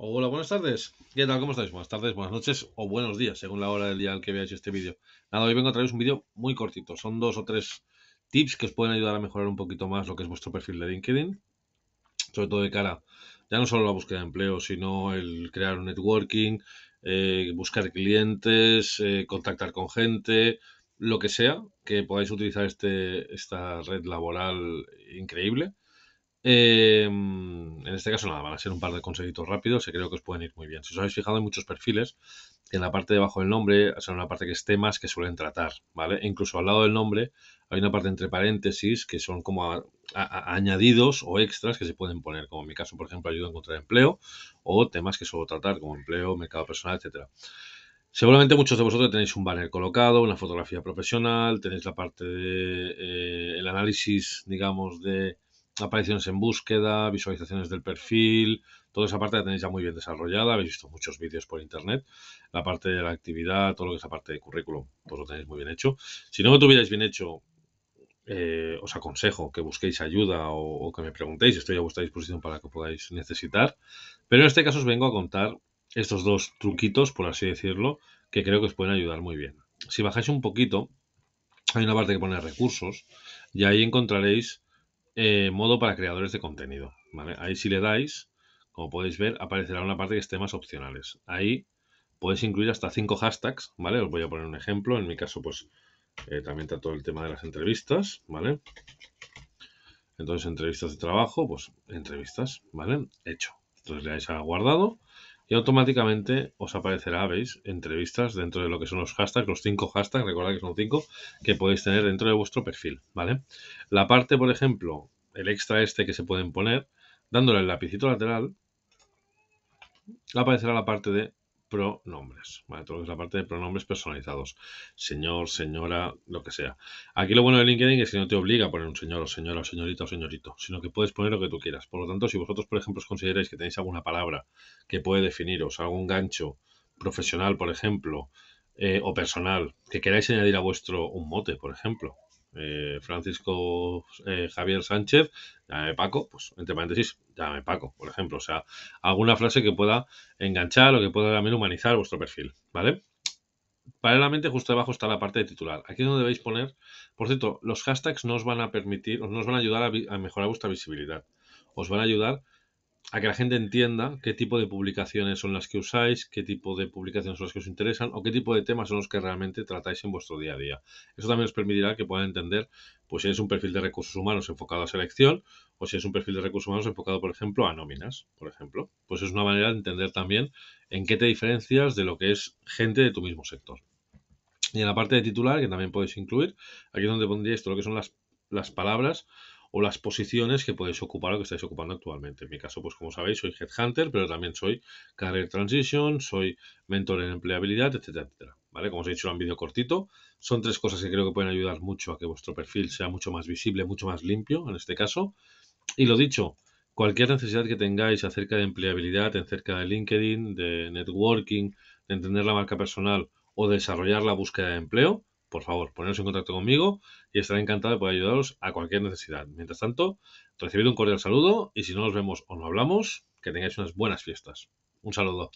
Hola, buenas tardes. ¿Qué tal? ¿Cómo estáis? Buenas tardes, buenas noches o buenos días, según la hora del día al que veáis este vídeo. Nada, hoy vengo a traeros un vídeo muy cortito. Son dos o tres tips que os pueden ayudar a mejorar un poquito más lo que es vuestro perfil de LinkedIn. Sobre todo de cara, ya no solo a la búsqueda de empleo, sino el crear un networking, eh, buscar clientes, eh, contactar con gente, lo que sea, que podáis utilizar este, esta red laboral increíble. Eh, en este caso nada, van a ser un par de consejitos rápidos se creo que os pueden ir muy bien. Si os habéis fijado en muchos perfiles, en la parte debajo del nombre, son una parte que es temas que suelen tratar, ¿vale? E incluso al lado del nombre hay una parte entre paréntesis que son como añadidos o extras que se pueden poner, como en mi caso, por ejemplo, ayuda a encontrar empleo o temas que suelo tratar, como empleo, mercado personal, etcétera. Seguramente muchos de vosotros tenéis un banner colocado, una fotografía profesional, tenéis la parte de eh, el análisis, digamos, de apariciones en búsqueda, visualizaciones del perfil, toda esa parte la tenéis ya muy bien desarrollada, habéis visto muchos vídeos por internet, la parte de la actividad, todo lo que es la parte de currículum, pues lo tenéis muy bien hecho. Si no lo tuvierais bien hecho, eh, os aconsejo que busquéis ayuda o, o, que me preguntéis, estoy a vuestra disposición para que podáis necesitar, pero en este caso os vengo a contar estos dos truquitos, por así decirlo, que creo que os pueden ayudar muy bien. Si bajáis un poquito, hay una parte que pone recursos y ahí encontraréis eh, modo para creadores de contenido. ¿vale? Ahí si le dais, como podéis ver, aparecerá una parte que es temas opcionales. Ahí podéis incluir hasta cinco hashtags, ¿vale? Os voy a poner un ejemplo. En mi caso, pues eh, también también todo el tema de las entrevistas, ¿vale? Entonces, entrevistas de trabajo, pues entrevistas, ¿vale? Hecho. Entonces le dais a guardado y automáticamente os aparecerá, veis, entrevistas dentro de lo que son los hashtags, los cinco hashtags, recordad que son cinco, que podéis tener dentro de vuestro perfil, ¿vale? La parte, por ejemplo, el extra este que se pueden poner, dándole el lapicito lateral, aparecerá la parte de pronombres, ¿vale? Todo es la parte de pronombres personalizados. Señor, señora, lo que sea. Aquí lo bueno de LinkedIn es que no te obliga a poner un señor o señora o señorita o señorito, sino que puedes poner lo que tú quieras. Por lo tanto, si vosotros, por ejemplo, consideráis que tenéis alguna palabra que puede definiros, algún gancho profesional, por ejemplo, eh, o personal, que queráis añadir a vuestro un mote, por ejemplo, eh, Francisco eh, Javier Sánchez, llámame Paco, pues entre paréntesis, llámame Paco, por ejemplo. O sea, alguna frase que pueda enganchar o que pueda también humanizar vuestro perfil, ¿vale? Paralelamente, justo debajo está la parte de titular. Aquí es donde debéis poner, por cierto, los hashtags nos van a permitir, no nos van a ayudar a, mejorar vuestra visibilidad. Os van a ayudar a que la gente entienda qué tipo de publicaciones son las que usáis, qué tipo de publicaciones son las que os interesan o qué tipo de temas son los que realmente tratáis en vuestro día a día. Eso también os permitirá que puedan entender pues, si es un perfil de recursos humanos enfocado a selección o si es un perfil de recursos humanos enfocado, por ejemplo, a nóminas, por ejemplo. Pues es una manera de entender también en qué te diferencias de lo que es gente de tu mismo sector. Y en la parte de titular, que también podéis incluir, aquí es donde pondríais todo lo que son las, las palabras o las posiciones que podéis ocupar o que estáis ocupando actualmente. En mi caso, pues como sabéis, soy Headhunter, pero también soy Career Transition, soy mentor en empleabilidad, etcétera, etcétera. ¿Vale? Como os he dicho, en un vídeo cortito. Son tres cosas que creo que pueden ayudar mucho a que vuestro perfil sea mucho más visible, mucho más limpio en este caso. Y lo dicho, cualquier necesidad que tengáis acerca de empleabilidad, acerca de LinkedIn, de networking, de entender la marca personal o de desarrollar la búsqueda de empleo, por favor, poneros en contacto conmigo y estaré encantado de poder ayudaros a cualquier necesidad. Mientras tanto, recibid un cordial saludo y si no nos vemos o no hablamos, que tengáis unas buenas fiestas. Un saludo.